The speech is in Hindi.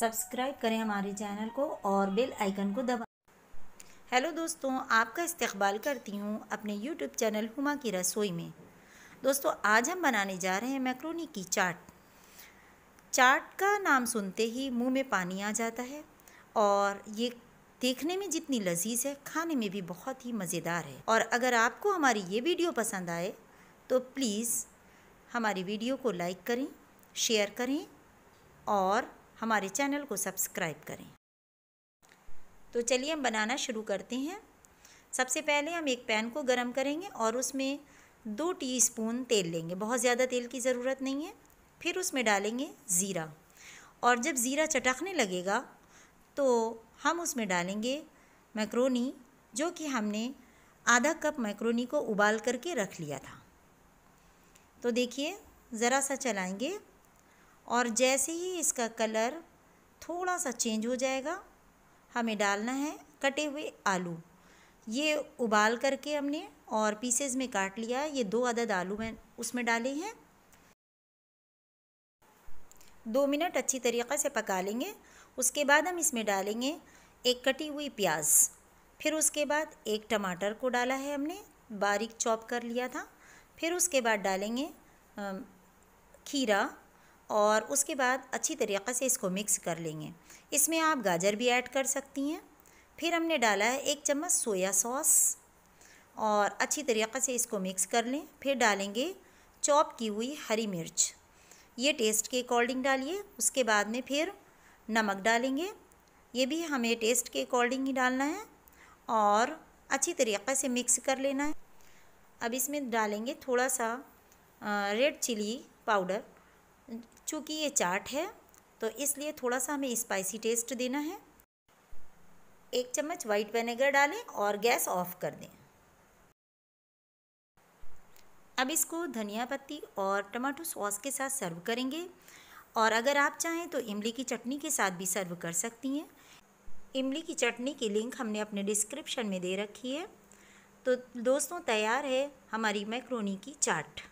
सब्सक्राइब करें हमारे चैनल को और बेल आइकन को दबा हेलो दोस्तों आपका इस्तकबाल करती हूँ अपने यूट्यूब चैनल हुमा की रसोई में दोस्तों आज हम बनाने जा रहे हैं मैक्रोनी की चाट चाट का नाम सुनते ही मुंह में पानी आ जाता है और ये देखने में जितनी लजीज है खाने में भी बहुत ही मज़ेदार है और अगर आपको हमारी ये वीडियो पसंद आए तो प्लीज़ हमारी वीडियो को लाइक करें शेयर करें और हमारे चैनल को सब्सक्राइब करें तो चलिए हम बनाना शुरू करते हैं सबसे पहले हम एक पैन को गरम करेंगे और उसमें दो टीस्पून तेल लेंगे बहुत ज़्यादा तेल की ज़रूरत नहीं है फिर उसमें डालेंगे ज़ीरा और जब ज़ीरा चटकने लगेगा तो हम उसमें डालेंगे मैक्रोनी जो कि हमने आधा कप मैक्रोनी को उबाल करके रख लिया था तो देखिए ज़रा सा चलाएंगे और जैसे ही इसका कलर थोड़ा सा चेंज हो जाएगा हमें डालना है कटे हुए आलू ये उबाल करके हमने और पीसेज में काट लिया ये दो अदद आलू मैं उसमें डाले हैं दो मिनट अच्छी तरीक़े से पका लेंगे उसके बाद हम इसमें डालेंगे एक कटी हुई प्याज फिर उसके बाद एक टमाटर को डाला है हमने बारीक चॉप कर लिया था फिर उसके बाद डालेंगे खीरा और उसके बाद अच्छी तरीक़े से इसको मिक्स कर लेंगे इसमें आप गाजर भी ऐड कर सकती हैं फिर हमने डाला है एक चम्मच सोया सॉस और अच्छी तरीक़े से इसको मिक्स कर लें फिर डालेंगे चॉप की हुई हरी मिर्च ये टेस्ट के अकॉर्डिंग डालिए उसके बाद में फिर नमक डालेंगे ये भी हमें टेस्ट के अकॉर्डिंग ही डालना है और अच्छी तरीक़े से मिक्स कर लेना है अब इसमें डालेंगे थोड़ा सा रेड चिली पाउडर चूँकि ये चाट है तो इसलिए थोड़ा सा हमें स्पाइसी टेस्ट देना है एक चम्मच वाइट वेनेगर डालें और गैस ऑफ कर दें अब इसको धनिया पत्ती और टमाटो सॉस के साथ सर्व करेंगे और अगर आप चाहें तो इमली की चटनी के साथ भी सर्व कर सकती हैं इमली की चटनी की लिंक हमने अपने डिस्क्रिप्शन में दे रखी है तो दोस्तों तैयार है हमारी मैक्रोनी की चाट